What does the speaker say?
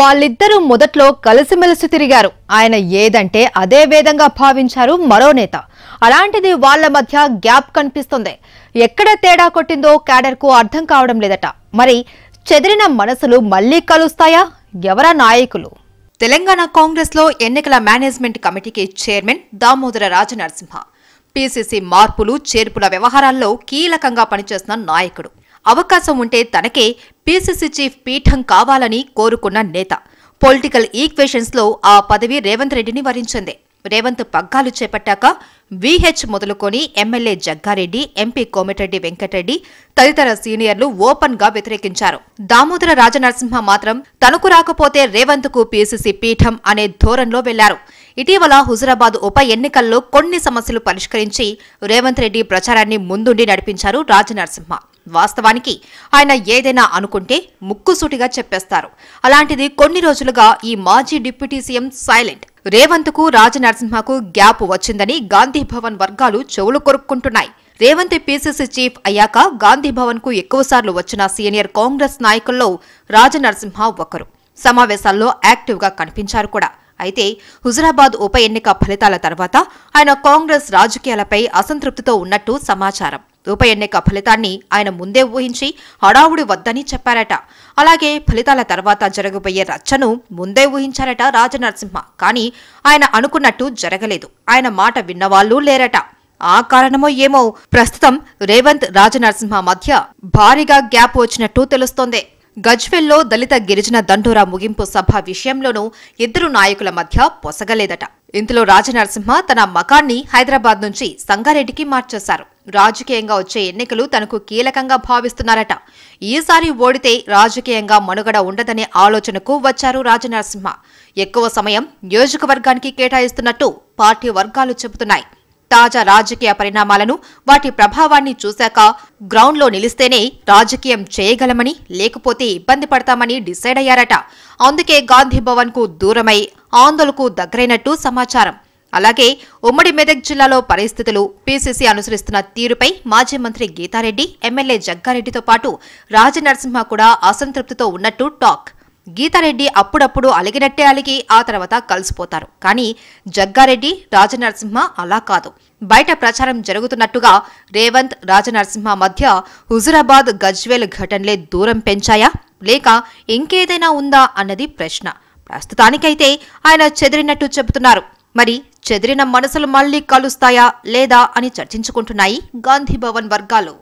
వాళ్ళిద్దరూ మొదట్లో కలిసిమెలిసి తిరిగారు ఆయన ఏదంటే అదే వేదంగా భావించారు మరో నేత అలాంటిది వాళ్ల మధ్య గ్యాప్ కనిపిస్తుంది ఎక్కడ తేడా కొట్టిందో క్యాడర్కు అర్థం కావడం లేదట మరి చెదిరిన మనసులు మళ్లీ కలుస్తాయా ఎవరా నాయకులు తెలంగాణ కాంగ్రెస్లో ఎన్నికల మేనేజ్మెంట్ కమిటీకి చైర్మన్ దామోదర రాజనరసింహ పీసీసీ మార్పులు చేర్పుల వ్యవహారాల్లో కీలకంగా పనిచేస్తున్న నాయకుడు అవకాశం ఉంటే తనకే పీసీసీ చీఫ్ పీఠం కావాలని కోరుకున్న నేత పొలిటికల్ ఈక్వేషన్స్లో ఆ పదవి రేవంత్ రెడ్డిని వరించింది రేవంత్ పగ్గాలు చేపట్టాక వీహెచ్ మొదలుకొని ఎమ్మెల్యే జగ్గారెడ్డి ఎంపీ కోమటిరెడ్డి వెంకటరెడ్డి తదితర సీనియర్లు ఓపెన్ గా వ్యతిరేకించారు దామోదర రాజనరసింహ మాత్రం తనకు రాకపోతే రేవంత్ కు పీసీసీ పీఠం అనే ధోరణిలో వెళ్లారు ఇటీవల హుజురాబాద్ ఉప ఎన్నికల్లో కొన్ని సమస్యలు పరిష్కరించి రేవంత్ రెడ్డి ప్రచారాన్ని ముందుండి నడిపించారు రాజనరసింహ వాస్తవానికి ఆయన ఏదైనా అనుకుంటే ముక్కుసూటిగా చెప్పేస్తారు అలాంటిది కొన్ని రోజులుగా ఈ మాజీ డిప్యూటీ సీఎం సైలెంట్ రేవంత్ కు రాజనరసింహకు గ్యాప్ వచ్చిందని గాంధీభవన్ వర్గాలు చెవులు కొరుక్కుంటున్నాయి రేవంత్ పీసీసీ చీఫ్ అయ్యాక గాంధీభవన్ కు ఎక్కువసార్లు వచ్చిన సీనియర్ కాంగ్రెస్ నాయకుల్లో రాజనరసింహ ఒకరు సమావేశాల్లో యాక్టివ్గా కనిపించారు కూడా అయితే హుజరాబాద్ ఉప ఎన్నిక ఫలితాల తర్వాత ఆయన కాంగ్రెస్ రాజకీయాలపై అసంతృప్తితో ఉన్నట్టు సమాచారం ఉప ఎన్నిక ఫలితాన్ని ఆయన ముందే ఊహించి హడావుడి వద్దని చెప్పారట అలాగే ఫలితాల తర్వాత జరగబోయే రచ్చను ముందే ఊహించారట రాజనరసింహ కానీ ఆయన అనుకున్నట్టు జరగలేదు ఆయన మాట విన్నవాళ్లూ లేరట ఆ కారణమో ఏమో ప్రస్తుతం రేవంత్ రాజనరసింహ మధ్య భారీగా గ్యాప్ వచ్చినట్టు తెలుస్తోంది గజ్వెల్లో దళిత గిరిజన దండోరా ముగింపు సభ విషయంలోనూ ఇద్దరు నాయకుల మధ్య పొసగలేదట ఇంతలో రాజనరసింహ తన మకాన్ని హైదరాబాద్ నుంచి సంగారెడ్డికి మార్చేశారు రాజకీయంగా వచ్చే ఎన్నికలు తనకు కీలకంగా భావిస్తున్నారట ఈసారి ఓడితే రాజకీయంగా మనుగడ ఉండదనే ఆలోచనకు వచ్చారు రాజనరసింహ ఎక్కువ సమయం నియోజకవర్గానికి కేటాయిస్తున్నట్టు పార్టీ వర్గాలు చెబుతున్నాయి తాజా రాజకీయ పరిణామాలను వాటి ప్రభావాన్ని చూశాక గ్రౌండ్లో నిలిస్తేనే రాజకీయం చేయగలమని లేకపోతే ఇబ్బంది పడతామని డిసైడ్ అయ్యారట అందుకే గాంధీ భవన్కు దూరమై ఆందోళనకు దగ్గరైనట్టు సమాచారం అలాగే ఉమ్మడి మెదక్ జిల్లాలో పరిస్థితులు పీసీసీ అనుసరిస్తున్న తీరుపై మాజీ మంత్రి గీతారెడ్డి ఎమ్మెల్యే జగ్గారెడ్డితో పాటు రాజనరసింహ కూడా అసంతృప్తితో ఉన్నట్టు టాక్ గీతారెడ్డి అప్పుడప్పుడు అలిగినట్టే అలిగి ఆ తర్వాత కలిసిపోతారు కానీ జగ్గారెడ్డి రాజనరసింహ అలా కాదు బయట ప్రచారం జరుగుతున్నట్టుగా రేవంత్ రాజనరసింహ మధ్య హుజురాబాద్ గజ్వేల్ ఘటనలే దూరం పెంచాయా లేక ఇంకేదైనా ఉందా అన్నది ప్రశ్న ప్రస్తుతానికైతే ఆయన చెదిరినట్టు చెబుతున్నారు మరి చెదిరిన మనసులు మళ్లీ కలుస్తాయా లేదా అని చర్చించుకుంటున్నాయి గాంధీభవన్ వర్గాలు